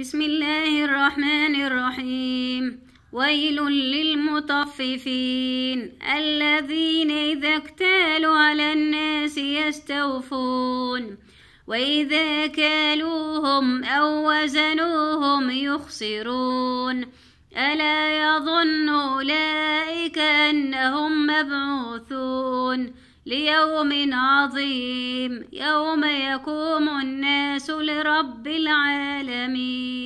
بسم الله الرحمن الرحيم ويل للمطففين الذين إذا اكتالوا على الناس يستوفون وإذا كالوهم أو وزنوهم يخسرون ألا يظن أولئك أنهم مبعوثون ليوم عظيم يوم يقوم الناس لرب العالمين